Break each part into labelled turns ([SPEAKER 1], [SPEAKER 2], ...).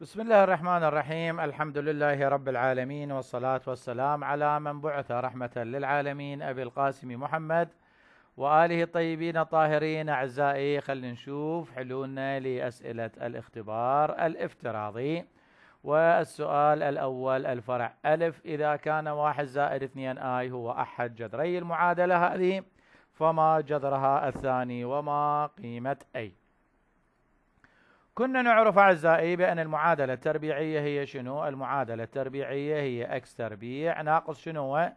[SPEAKER 1] بسم الله الرحمن الرحيم الحمد لله رب العالمين والصلاة والسلام على من بعث رحمة للعالمين أبي القاسم محمد وآله الطيبين الطاهرين أعزائي خلينا نشوف حلولنا لأسئلة الاختبار الافتراضي والسؤال الأول الفرع ألف إذا كان واحد زائد اثنين آي هو أحد جذري المعادلة هذه فما جذرها الثاني وما قيمة أي كنا نعرف أعزائي بأن المعادلة التربيعية هي شنو؟ المعادلة التربيعية هي اكس تربيع ناقص شنو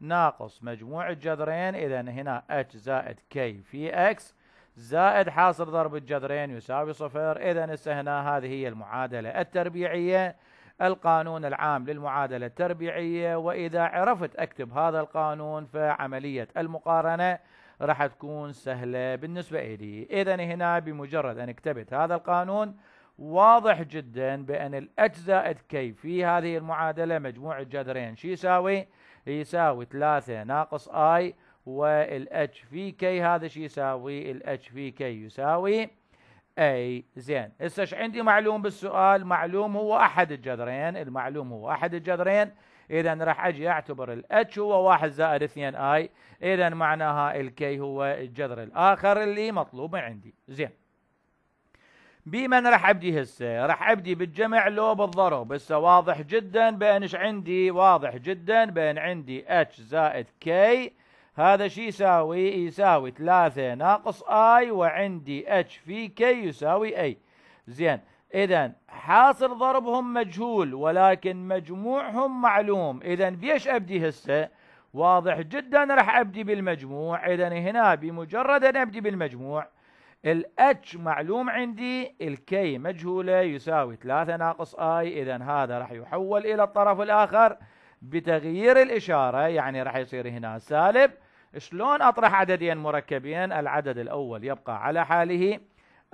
[SPEAKER 1] ناقص مجموع الجذرين إذا هنا اتش زائد كي في اكس زائد حاصل ضرب الجذرين يساوي صفر إذا هسه هنا هذه هي المعادلة التربيعية القانون العام للمعادلة التربيعية وإذا عرفت أكتب هذا القانون فعملية المقارنة راح تكون سهلة بالنسبة لي إذا هنا بمجرد أن كتبت هذا القانون واضح جدا بأن الأجزاء كي في هذه المعادلة مجموع الجذرين شو يساوي؟ يساوي 3 ناقص اي والاتش في كي هذا شو يساوي؟ الاتش في كي يساوي اي زين هسه عندي معلوم بالسؤال؟ معلوم هو احد الجذرين، المعلوم هو احد الجذرين اذا راح اجي اعتبر الاتش هو 1 زائد 2 اي اذا معناها الكي هو الجذر الاخر اللي مطلوب عندي زين بمن راح ابدي هسه؟ راح ابدي بالجمع لو بالضرب، هسه واضح جدا بان عندي؟ واضح جدا بان عندي اتش زائد كي هذا شو يساوي؟ يساوي 3 ناقص اي وعندي اتش في كي يساوي اي. زين، إذا حاصل ضربهم مجهول ولكن مجموعهم معلوم إذا بيش أبدي هسه واضح جدا راح أبدي بالمجموع إذا هنا بمجرد أن أبدي بالمجموع الاتش معلوم عندي الكي مجهولة يساوي 3 ناقص اي اذا هذا راح يحول الى الطرف الاخر بتغيير الاشارة يعني راح يصير هنا سالب شلون اطرح عددين مركبين العدد الاول يبقى على حاله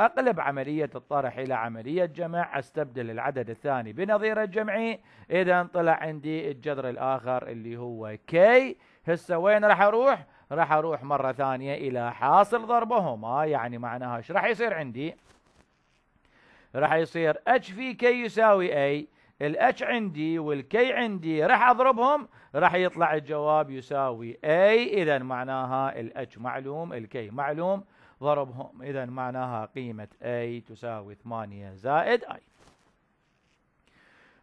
[SPEAKER 1] أقلب عملية الطرح إلى عملية جمع أستبدل العدد الثاني بنظير الجمعي إذا طلع عندي الجذر الآخر اللي هو كي هسه وين راح أروح؟ راح أروح مرة ثانية إلى حاصل ضربهما آه، يعني معناها ايش راح يصير عندي؟ راح يصير اتش في كي يساوي اي الاتش عندي والكي عندي راح اضربهم راح يطلع الجواب يساوي اي اذا معناها الاتش معلوم الكي معلوم ضربهم إذا معناها قيمة A تساوي 8 زائد I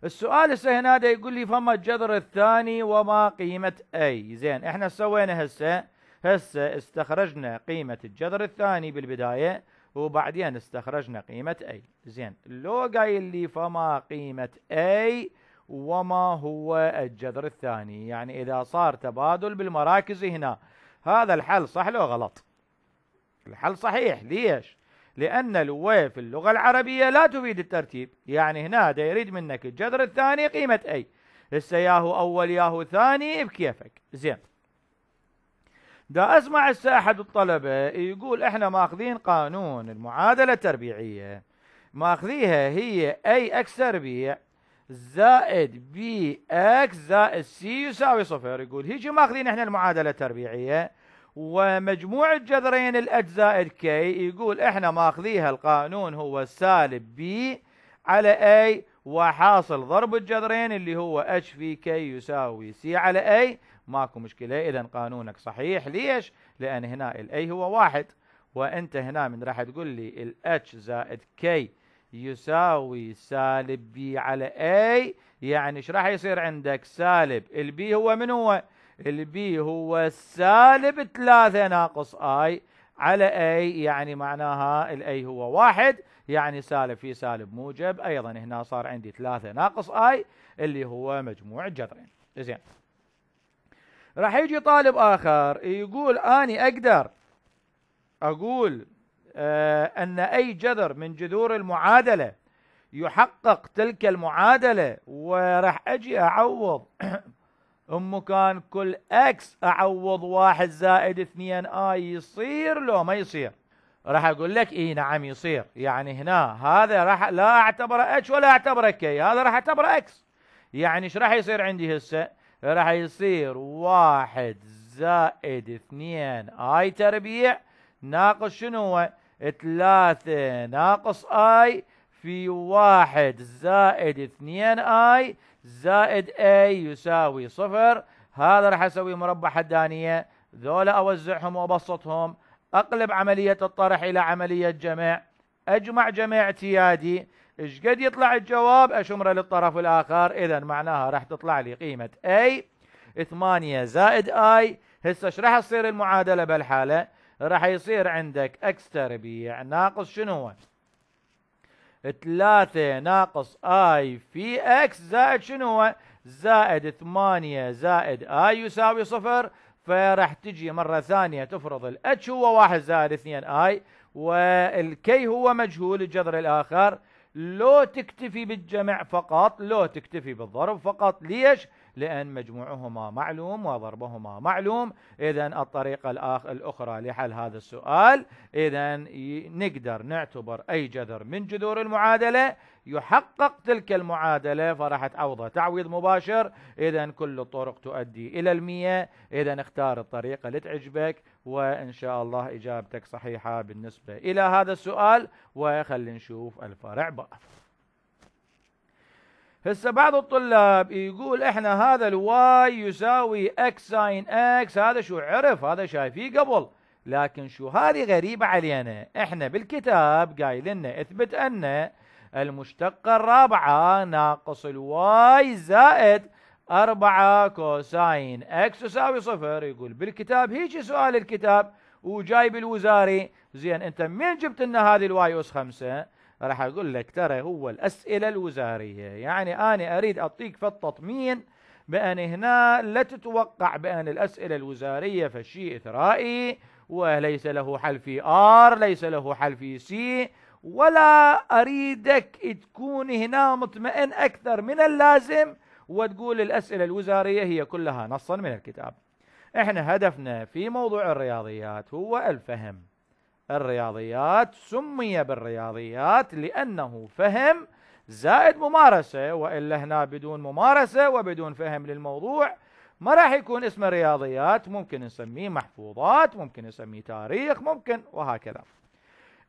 [SPEAKER 1] السؤال هسه هنا يقول لي فما الجذر الثاني وما قيمة A زين احنا سوينا هسه هسه استخرجنا قيمة الجذر الثاني بالبداية وبعدين استخرجنا قيمة A زين لو قايل لي فما قيمة A وما هو الجذر الثاني يعني إذا صار تبادل بالمراكز هنا هذا الحل صح لو غلط الحل صحيح ليش؟ لأن الواو في اللغة العربية لا تفيد الترتيب يعني هنا دا يريد منك الجذر الثاني قيمة أي هسه ياهو أول ياهو ثاني بكيفك زين دا أسمع هسه أحد الطلبة يقول إحنا ماخذين قانون المعادلة التربيعية ماخذيها هي أي أكس تربيع زائد بي اكس زائد سي يساوي صفر يقول هيجي ماخذين احنا المعادله التربيعيه ومجموع الجذرين الأجزاء الكي يقول إحنا ماخذيها القانون هو سالب بي على أي وحاصل ضرب الجذرين اللي هو اتش في كي يساوي سي على اي ماكو مشكله اذا قانونك صحيح ليش؟ لان هنا الاي هو واحد وانت هنا من راح تقول لي الاتش زائد كي يساوي سالب بي على اي يعني ايش راح يصير عندك سالب البي هو من هو؟ البي هو السالب 3 ناقص اي على اي يعني معناها الاي هو واحد يعني سالب في سالب موجب ايضا هنا صار عندي 3 ناقص اي اللي هو مجموع الجذرين زين راح يجي طالب اخر يقول اني اقدر اقول آه ان اي جذر من جذور المعادله يحقق تلك المعادله وراح اجي اعوض مكان كل اكس اعوض واحد زائد اثنين اي يصير لو ما يصير راح اقول لك اي نعم يصير يعني هنا هذا راح لا اعتبره اتش ولا اعتبره كي هذا راح اعتبره اكس يعني ايش راح يصير عندي هسه راح يصير واحد زائد اثنين اي تربيع ناقص شنو هو ثلاثة ناقص اي في واحد زائد اثنين اي زائد اي يساوي صفر هذا راح اسوي مربع حدانية ذولا اوزعهم وابسطهم اقلب عملية الطرح الى عملية جمع اجمع جمع اعتيادي ايش قد يطلع الجواب اشمره للطرف الاخر اذا معناها راح تطلع لي قيمة اي 8 زائد اي هسه ايش راح تصير المعادلة بالحالة راح يصير عندك اكس تربيع ناقص شنو هو 3 ناقص اي في اكس زائد شنو زائد 8 زائد اي يساوي صفر فراح تجي مره ثانيه تفرض الاتش هو 1 زائد 2 اي والكي هو مجهول الجذر الاخر لو تكتفي بالجمع فقط لو تكتفي بالضرب فقط ليش؟ لأن مجموعهما معلوم وضربهما معلوم إذا الطريقة الأخرى لحل هذا السؤال إذا نقدر نعتبر أي جذر من جذور المعادلة يحقق تلك المعادلة فراح تعوضه تعويض مباشر إذا كل الطرق تؤدي إلى المية إذا اختار الطريقة اللي تعجبك وإن شاء الله إجابتك صحيحة بالنسبة إلى هذا السؤال وخلي نشوف الفرع بقى هسه بعض الطلاب يقول احنا هذا الواي يساوي اكس ساين اكس هذا شو عرف هذا شايفيه قبل لكن شو هذه غريبة علينا احنا بالكتاب قايل لنا اثبت ان المشتقة الرابعة ناقص الواي زائد أربعة كوساين اكس تساوي صفر يقول بالكتاب هيجي سؤال الكتاب وجايب الوزاري زين انت منين جبت لنا هذه الواي اس خمسة راح اقول لك ترى هو الاسئله الوزاريه يعني انا اريد اعطيك في التطمين بان هنا لا تتوقع بان الاسئله الوزاريه فشيء اثرائي وليس له حل في ار ليس له حل في سي ولا اريدك تكون هنا مطمئن اكثر من اللازم وتقول الاسئله الوزاريه هي كلها نصا من الكتاب احنا هدفنا في موضوع الرياضيات هو الفهم الرياضيات سمي بالرياضيات لأنه فهم زائد ممارسة وإلا هنا بدون ممارسة وبدون فهم للموضوع ما راح يكون اسمه رياضيات ممكن نسميه محفوظات ممكن نسميه تاريخ ممكن وهكذا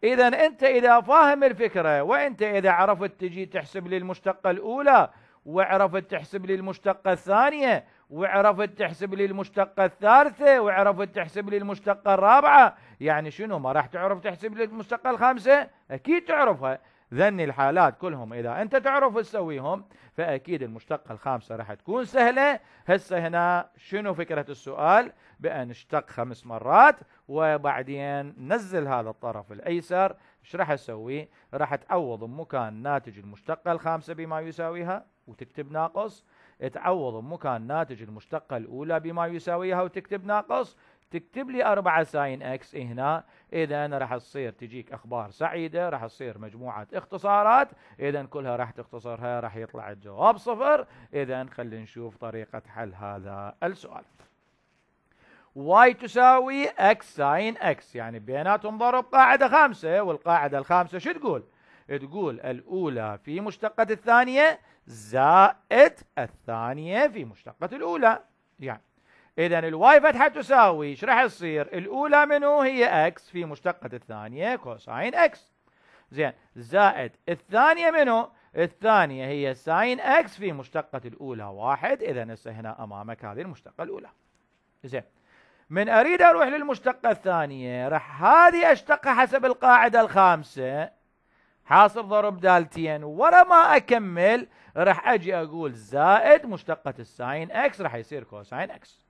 [SPEAKER 1] إذا أنت إذا فاهم الفكرة وأنت إذا عرفت تجي تحسب لي المشتقة الأولى وعرفت تحسب لي المشتقة الثانية وعرفت تحسب لي المشتقة الثالثة وعرفت تحسب لي المشتقة الرابعة يعني شنو ما راح تعرف تحسب لي المشتقة الخامسة أكيد تعرفها ذني الحالات كلهم إذا أنت تعرف تسويهم فأكيد المشتقة الخامسة راح تكون سهلة هسه هنا شنو فكرة السؤال بأن اشتق خمس مرات وبعدين نزل هذا الطرف الأيسر ايش راح أسوي راح تعوض مكان ناتج المشتقة الخامسة بما يساويها وتكتب ناقص تعوض بمكان ناتج المشتقة الأولى بما يساويها وتكتب ناقص تكتب لي 4 ساين اكس هنا اذا راح تصير تجيك اخبار سعيده راح تصير مجموعه اختصارات اذا كلها راح تختصرها راح يطلع الجواب صفر اذا خلينا نشوف طريقه حل هذا السؤال واي تساوي اكس ساين اكس يعني بيناتهم ضرب قاعده خامسه والقاعده الخامسه شو تقول؟ تقول الأولى في مشتقة الثانية زائد الثانية في مشتقة الأولى يعني إذا الواي فتحة تساوي إيش راح يصير؟ الأولى منه هي إكس في مشتقة الثانية كوساين إكس زين زائد الثانية منه؟ الثانية هي ساين إكس في مشتقة الأولى واحد إذا هسه هنا أمامك هذه المشتقة الأولى زين من أريد أروح للمشتقة الثانية راح هذه أشتقها حسب القاعدة الخامسة حاصل ضرب دالتين ورا ما اكمل راح اجي اقول زائد مشتقة الساين اكس راح يصير كوساين اكس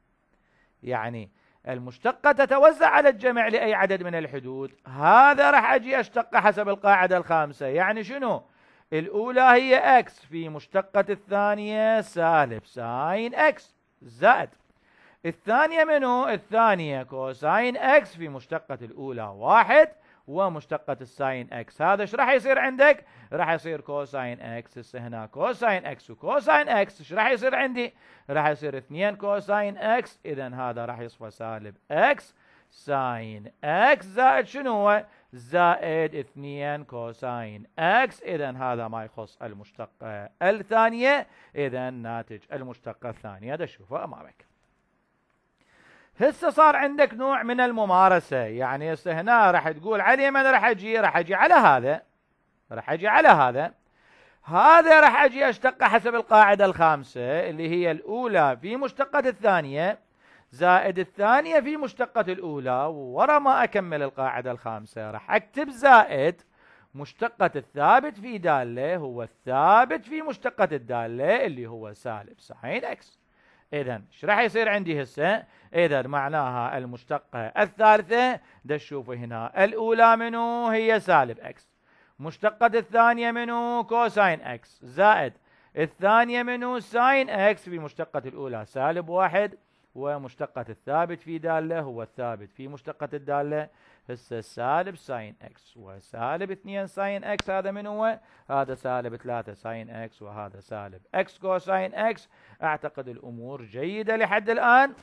[SPEAKER 1] يعني المشتقة تتوزع على الجميع لأي عدد من الحدود هذا راح أجي أشتقه حسب القاعدة الخامسة يعني شنو الأولى هي أكس في مشتقة الثانية سالب ساين أكس زائد الثانية منو الثانية كوساين أكس في مشتقة الأولى واحد ومشتقة الساين اكس هذا ايش راح يصير عندك راح يصير كوساين اكس هسه هنا كوساين اكس وكوساين اكس ايش راح يصير عندي راح يصير 2 كوساين اكس اذا هذا راح يصفى سالب اكس ساين اكس زائد شنو هو زائد 2 كوساين اكس اذا هذا ما يخص المشتقة الثانية اذا ناتج المشتقة الثانية هذا شوفه امامك هسه صار عندك نوع من الممارسه يعني هسه هنا راح تقول علي من راح اجي راح اجي على هذا راح اجي على هذا هذا راح اجي اشتقه حسب القاعده الخامسه اللي هي الاولى في مشتقه الثانيه زائد الثانيه في مشتقه الاولى ورا ما اكمل القاعده الخامسه راح اكتب زائد مشتقة الثابت في دالة هو الثابت في مشتقة الدالة اللي هو سالب ساين اكس اذا ايش راح يصير عندي هسه اذا معناها المشتقه الثالثه دشوف هنا الاولى منو هي سالب اكس مشتقة الثانية منو كوساين اكس زائد الثانية منو ساين اكس في مشتقة الاولى سالب واحد ومشتقة الثابت في دالة هو الثابت في مشتقة الدالة هسه سالب ساين اكس وسالب 2 ساين اكس هذا من هو؟ هذا سالب 3 ساين اكس وهذا سالب اكس كوساين اكس اعتقد الامور جيدة لحد الان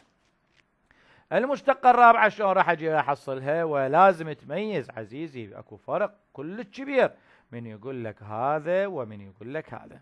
[SPEAKER 1] المشتقة الرابعة شلون راح اجي احصلها ولازم تميز عزيزي اكو فرق كلش كبير من يقول لك هذا ومن يقول لك هذا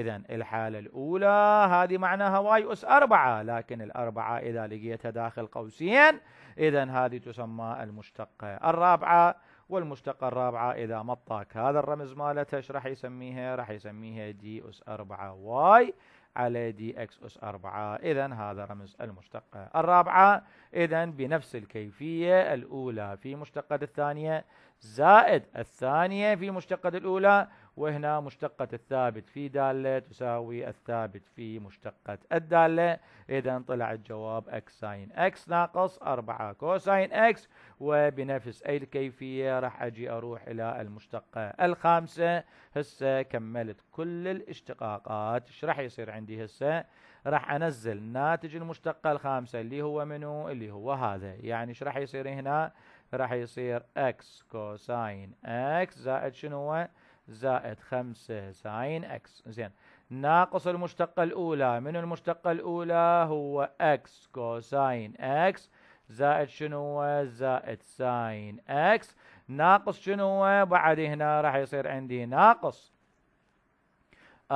[SPEAKER 1] إذا الحالة الأولى هذه معناها واي أس أربعة لكن الأربعة إذا لقيتها داخل قوسين إذا هذه تسمى المشتقة الرابعة والمشتقة الرابعة إذا مطاك هذا الرمز مالتها ايش راح يسميها؟ راح يسميها دي أس أربعة واي على دي اكس اس أربعة اذا هذا رمز المشتقه الرابعه اذا بنفس الكيفيه الاولى في مشتقه الثانيه زائد الثانيه في مشتقه الاولى وهنا مشتقة الثابت في دالة تساوي الثابت في مشتقة الدالة إذا طلع الجواب أكس ساين أكس ناقص 4 كوساين أكس وبنفس أي الكيفية راح أجي أروح إلى المشتقة الخامسة هسه كملت كل الاشتقاقات ايش راح يصير عندي هسه راح أنزل ناتج المشتقة الخامسة اللي هو منو اللي هو هذا يعني ايش راح يصير هنا راح يصير أكس كوساين أكس زائد شنو هو زائد خمسة ساين اكس زين ناقص المشتقة الأولى من المشتقة الأولى هو اكس كوساين اكس زائد شنو زائد ساين اكس ناقص شنو بعد هنا راح يصير عندي ناقص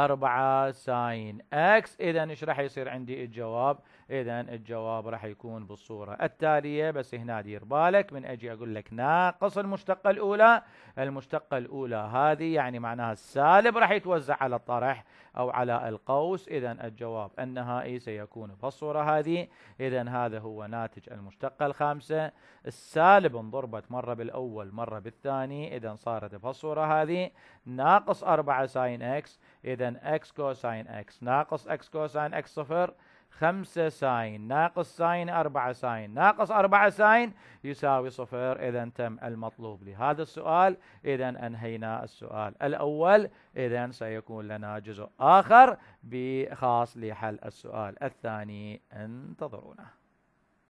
[SPEAKER 1] 4 ساين اكس اذا ايش راح يصير عندي الجواب اذا الجواب راح يكون بالصوره التاليه بس هنا دير بالك من اجي اقول لك ناقص المشتقه الاولى المشتقه الاولى هذه يعني معناها السالب راح يتوزع على الطرح او على القوس اذا الجواب النهائي سيكون بالصوره هذه اذا هذا هو ناتج المشتقه الخامسه السالب انضربت مره بالاول مره بالثاني اذا صارت بالصوره هذه ناقص 4 ساين اكس إذا x كوساين x ناقص x كوساين x صفر خمسة ساين ناقص ساين أربعة ساين ناقص أربعة ساين يساوي صفر إذا تم المطلوب لهذا السؤال إذا أنهينا السؤال الأول إذا سيكون لنا جزء آخر بخاص لحل السؤال الثاني انتظرونا